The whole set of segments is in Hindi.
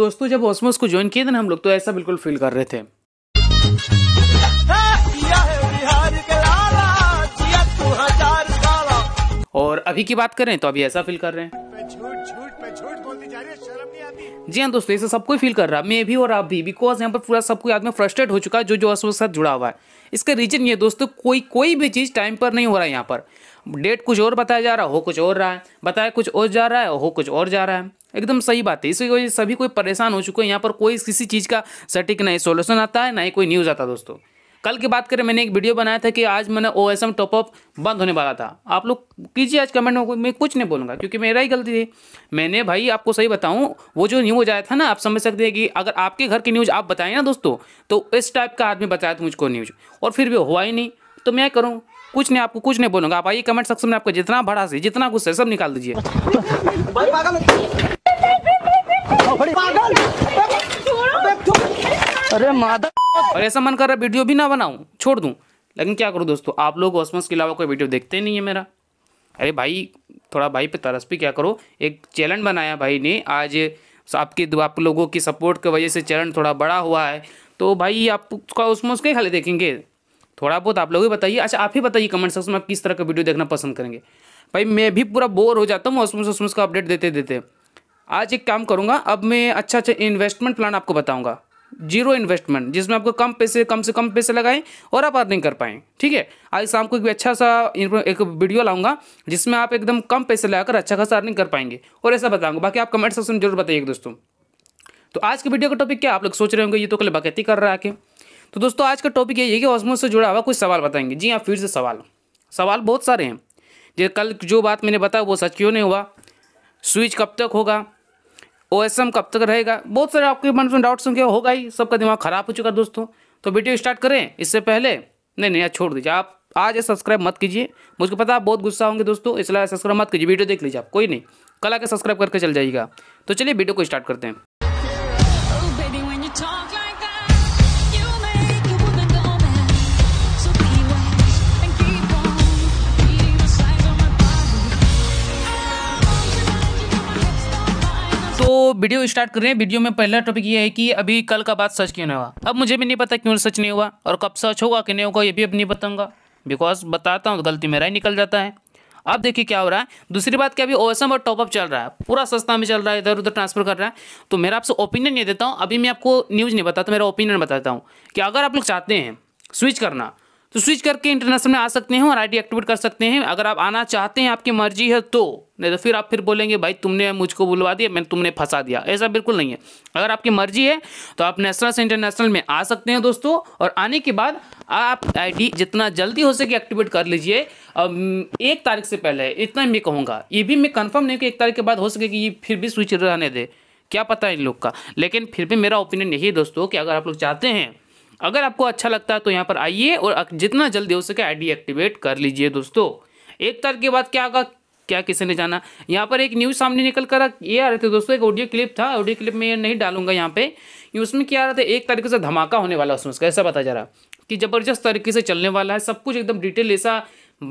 दोस्तों जब ऑसमोस को ज्वाइन किए थे ना हम लोग तो ऐसा बिल्कुल फील कर रहे थे और अभी की बात करें तो अभी ऐसा फील कर रहे हैं जी हाँ दोस्तों ऐसे सबको फील कर रहा है मैं भी और आप भी बिकॉज यहाँ पर पूरा सबको आदमी फ्रस्ट्रेट हो चुका है जो जो के साथ जुड़ा हुआ है इसका रीजन ये दोस्तों कोई कोई भी चीज़ टाइम पर नहीं हो रहा है यहाँ पर डेट कुछ और बताया जा रहा हो कुछ और रहा है बताया कुछ और जा रहा है हो कुछ और जा रहा है एकदम सही बात है इसी वजह से सभी कोई परेशान हो चुके हैं यहाँ पर कोई किसी चीज़ का सटीक नहीं सोल्यूशन आता है ना ही कोई न्यूज़ आता दोस्तों कल की बात करें मैंने एक वीडियो बनाया था कि आज मैंने ओ एस एम टॉपअप बंद होने वाला था आप लोग कीजिए आज कमेंट में मैं कुछ नहीं बोलूँगा क्योंकि मेरा ही गलती थी मैंने भाई आपको सही बताऊँ वो जो न्यूज आया था ना आप समझ सकते हैं कि अगर आपके घर की न्यूज़ आप बताएं ना दोस्तों तो इस टाइप का आदमी बताया था मुझको न्यूज़ और फिर भी हुआ ही नहीं तो मैं करूँ कुछ नहीं आपको कुछ नहीं बोलूँगा आप आइए कमेंट सेक्शन में आपको जितना भड़ा से जितना गुस्सा सब निकाल दीजिए अरे मादा और ऐसा मन कर रहा है वीडियो भी ना बनाऊँ छोड़ दूँ लेकिन क्या करूँ दोस्तों आप लोग ऑसमस के अलावा कोई वीडियो देखते नहीं है मेरा अरे भाई थोड़ा भाई पे तरस भी क्या करो एक चैलेंज बनाया भाई ने आज आपके आप लोगों की सपोर्ट की वजह से चैलेंज थोड़ा बड़ा हुआ है तो भाई आप उसका उसमें उसके खाली देखेंगे थोड़ा बहुत आप लोग भी बताइए अच्छा आप ही बताइए कमेंट सेक्शन में आप किस तरह का वीडियो देखना पसंद करेंगे भाई मैं भी पूरा बोर हो जाता हूँ उसमें उसमें उसका अपडेट देते देते आज एक काम करूँगा अब मैं अच्छा अच्छा इन्वेस्टमेंट प्लान आपको बताऊँगा जीरो इन्वेस्टमेंट जिसमें आपको कम पैसे कम से कम पैसे लगाएं और आप अर्निंग कर पाएँ ठीक है आज शाम को एक अच्छा सा एक वीडियो लाऊंगा जिसमें आप एकदम कम पैसे लगाकर अच्छा खासा अर्निंग कर पाएंगे और ऐसा बताऊंगा बाकी आप कमेंट सेक्शन में जरूर बताइए दोस्तों तो आज के वीडियो का टॉपिक क्या आप लोग सोच रहे होंगे ये तो कल बकैती कर रहा है आके तो दोस्तों आज का टॉपिक यही है कि ऑस्मोस से जुड़ा हुआ कुछ सवाल बताएंगे जी हाँ फिर से सवाल सवाल बहुत सारे हैं जो कल जो बात मैंने बताया वो सच क्यों नहीं हुआ स्विच कब तक होगा ओ एस एम कब तक रहेगा बहुत सारे आपके मन में डाउट्स होंगे होगा ही सबका दिमाग खराब हो चुका है दोस्तों तो वीडियो स्टार्ट करें इससे पहले नहीं नहीं यार छोड़ दीजिए आप आज सब्सक्राइब मत कीजिए मुझको पता आप बहुत गुस्सा होंगे दोस्तों इसलिए सब्सक्राइब मत कीजिए वीडियो देख लीजिए आप कोई नहीं कल आके सब्सक्राइब करके चल जाइएगा तो चलिए वीडियो को स्टार्ट करते हैं तो वीडियो स्टार्ट कर रहे हैं वीडियो में पहला टॉपिक ये है कि अभी कल का बात सर्च क्यों नहीं हुआ अब मुझे भी नहीं पता क्यों सच नहीं हुआ और कब सर्च होगा कि नहीं होगा ये भी अब नहीं बताऊंगा बिकॉज बताता हूँ तो गलती मेरा ही निकल जाता है अब देखिए क्या हो रहा है दूसरी बात क्या अभी ओएसएम और टॉपअप चल रहा है पूरा सस्ता में चल रहा है इधर उधर ट्रांसफर कर रहा है तो मेरा आपसे ओपिनियन ये देता हूँ अभी मैं आपको न्यूज़ नहीं बताता मेरा ओपिनियन बताता हूँ कि अगर आप लोग चाहते हैं स्विच करना तो स्विच करके इंटरनेशनल में आ सकते हैं और आईडी एक्टिवेट कर सकते हैं अगर आप आना चाहते हैं आपकी मर्जी है तो नहीं तो फिर आप फिर बोलेंगे भाई तुमने मुझको बुलवा दिया मैंने तुमने फंसा दिया ऐसा बिल्कुल नहीं है अगर आपकी मर्जी है तो आप नेशनल से इंटरनेशनल में आ सकते हैं दोस्तों और आने के बाद आप आईडी जितना जल्दी हो सके एक्टिवेट कर लीजिए एक तारीख से पहले इतना मैं कहूँगा ये भी मैं कन्फर्म नहीं कि एक तारीख के बाद हो सके कि ये फिर भी स्विच रहने दे क्या पता है इन लोग का लेकिन फिर भी मेरा ओपिनियन यही है दोस्तों कि अगर आप लोग चाहते हैं अगर आपको अच्छा लगता है तो यहाँ पर आइए और जितना जल्दी हो सके आईडी एक्टिवेट कर लीजिए दोस्तों एक तारीख के बाद क्या होगा क्या किसी ने जाना यहाँ पर एक न्यूज़ सामने निकल कर ये आ रहे थे दोस्तों एक ऑडियो क्लिप था ऑडियो क्लिप में ये नहीं डालूंगा यहाँ पे उसमें क्या आ रहा था एक तरीके से धमाका होने वाला उसमें उसका ऐसा बताया जा रहा कि ज़बरदस्त तरीके से चलने वाला है सब कुछ एकदम डिटेल ऐसा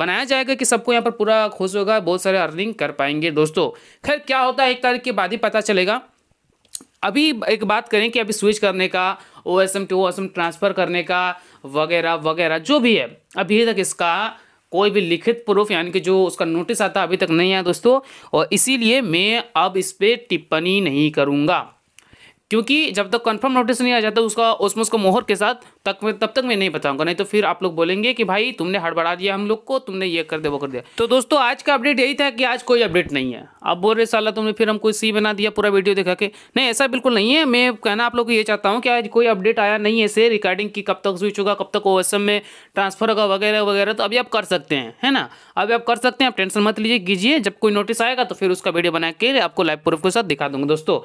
बनाया जाएगा कि सबको यहाँ पर पूरा खुश होगा बहुत सारे अर्निंग कर पाएंगे दोस्तों खैर क्या होता है एक तारीख के बाद ही पता चलेगा अभी एक बात करें कि अभी स्विच करने का O S M to O S M transfer करने का वगैरह वगैरह जो भी है अभी तक इसका कोई भी लिखित प्रूफ यानी कि जो उसका नोटिस आता अभी तक नहीं आया दोस्तों और इसीलिए मैं अब इस पर टिप्पणी नहीं करूँगा क्योंकि जब तक कन्फर्म नोटिस नहीं आ जाता उसका उसमें उसको मोहर के साथ तक मैं तब तक मैं नहीं बताऊंगा नहीं तो फिर आप लोग बोलेंगे कि भाई तुमने हड़बड़ा दिया हम लोग को तुमने ये कर दिया वो कर दिया तो दोस्तों आज का अपडेट यही था कि आज कोई अपडेट नहीं है आप बोल रहे साला तुमने फिर हमको सी बना दिया पूरा वीडियो दिखा के नहीं ऐसा बिल्कुल नहीं है मैं कहना आप लोग को ये चाहता हूँ कि आज कोई अपडेट आया नहीं है से रिगार्डिंग की कब तक स्विच होगा कब तक ओ में ट्रांसफर होगा वगैरह वगैरह तो अभी आप कर सकते हैं है ना अभी आप कर सकते हैं आप टेंशन मत लीजिए कीजिए जब कोई नोटिस आएगा तो फिर उसका वीडियो बना के आपको लाइव प्रूफ के साथ दिखा दूंगा दोस्तों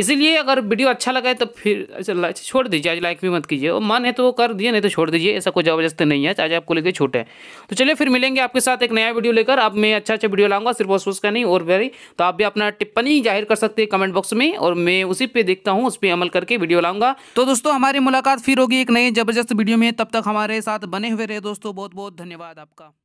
इसीलिए अगर वीडियो अच्छा लगा है तो फिर छोड़ दीजिए आज लाइक भी मत कीजिए और मन है तो कर दिए नहीं तो छोड़ दीजिए ऐसा कोई ज़बरदस्ती नहीं है चाहे आपको लेके छोटे हैं तो चलिए फिर मिलेंगे आपके साथ एक नया वीडियो लेकर अब मैं अच्छा अच्छा वीडियो लाऊंगा सिर्फ उसका का नहीं और वेरी तो आप भी अपना टिप्पणी जाहिर कर सकते हैं कमेंट बॉक्स में और मैं उसी पर देखता हूँ उस पर अमल करके वीडियो लाऊंगा तो दोस्तों हमारी मुलाकात फिर होगी एक नए जबरदस्त वीडियो में तब तक हमारे साथ बने हुए रहे दोस्तों बहुत बहुत धन्यवाद आपका